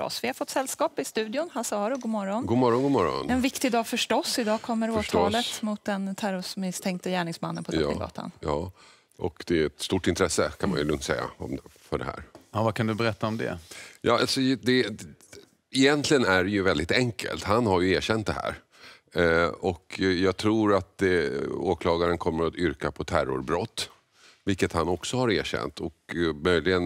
oss. Vi har fått sällskap i studion. Hasse Aro, god morgon. God morgon, god morgon. En viktig dag förstås. Idag kommer förstås. åtalet mot den terrormisstänkte gärningsmannen på Drottninggatan. Ja, ja, och det är ett stort intresse kan man ju lugnt säga om, för det här. Ja, vad kan du berätta om det? Ja, alltså, det, egentligen är det ju väldigt enkelt. Han har ju erkänt det här. Eh, och jag tror att det, eh, åklagaren kommer att yrka på terrorbrott vilket han också har erkänt. Och eh, möjligen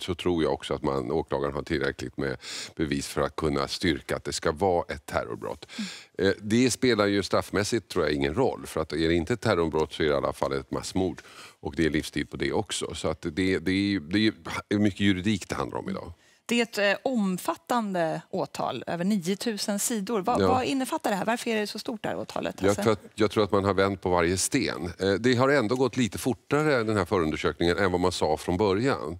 så tror jag också att man, åklagaren har tillräckligt med bevis för att kunna styrka att det ska vara ett terrorbrott. Mm. Eh, det spelar ju straffmässigt tror jag ingen roll, för att är det inte ett terrorbrott så är det i alla fall ett massmord. Och det är livstid på det också. Så att det, det, det är mycket juridik det handlar om idag. Det är ett eh, omfattande åtal, över 9000 sidor. Va, ja. Vad innefattar det här? Varför är det så stort det här åtalet? Jag tror, att, jag tror att man har vänt på varje sten. Eh, det har ändå gått lite fortare den här förundersökningen än vad man sa från början.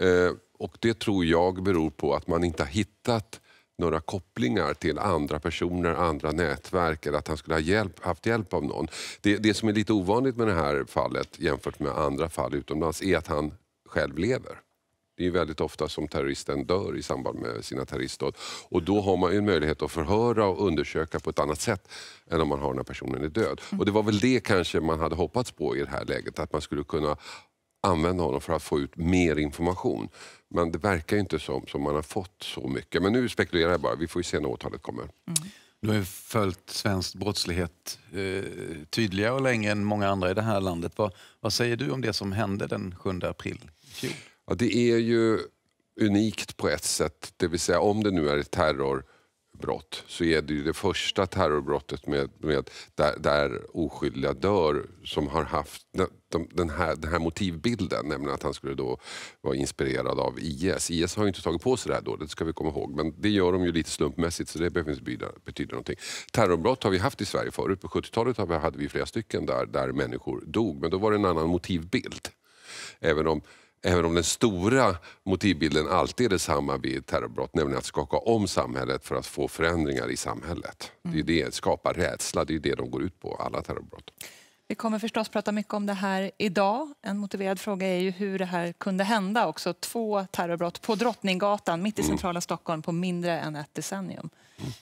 Eh, och det tror jag beror på att man inte har hittat några kopplingar till andra personer, andra nätverk eller att han skulle ha hjälp, haft hjälp av någon. Det, det som är lite ovanligt med det här fallet jämfört med andra fall utomlands är att han själv lever. Det är väldigt ofta som terroristen dör i samband med sina terroristdåd. Och då har man en möjlighet att förhöra och undersöka på ett annat sätt än om man har när personen är död. Mm. Och det var väl det kanske man hade hoppats på i det här läget, att man skulle kunna använda honom för att få ut mer information. Men det verkar inte som, som man har fått så mycket. Men nu spekulerar jag bara, vi får se när åtalet kommer. Mm. Du har ju följt svensk brottslighet eh, tydligare och längre än många andra i det här landet. Vad, vad säger du om det som hände den 7 april i fjol? Ja, det är ju unikt på ett sätt, det vill säga om det nu är ett terrorbrott så är det ju det första terrorbrottet med, med där, där oskyldiga dör som har haft den, här, den här motivbilden, nämligen att han skulle då vara inspirerad av IS. IS har ju inte tagit på sig det här då, det ska vi komma ihåg, men det gör de ju lite slumpmässigt så det behöver inte betyda, betyda någonting. Terrorbrott har vi haft i Sverige förut, på 70-talet hade vi flera stycken där, där människor dog, men då var det en annan motivbild. Även om Även om den stora motivbilden alltid är detsamma vid terrorbrott, nämligen att skaka om samhället för att få förändringar i samhället. Mm. Det är det, skapa rädsla, det är det de går ut på, alla terrorbrott. Vi kommer förstås prata mycket om det här idag. En motiverad fråga är ju hur det här kunde hända också. Två terrorbrott på Drottninggatan mitt i mm. centrala Stockholm på mindre än ett decennium. Mm.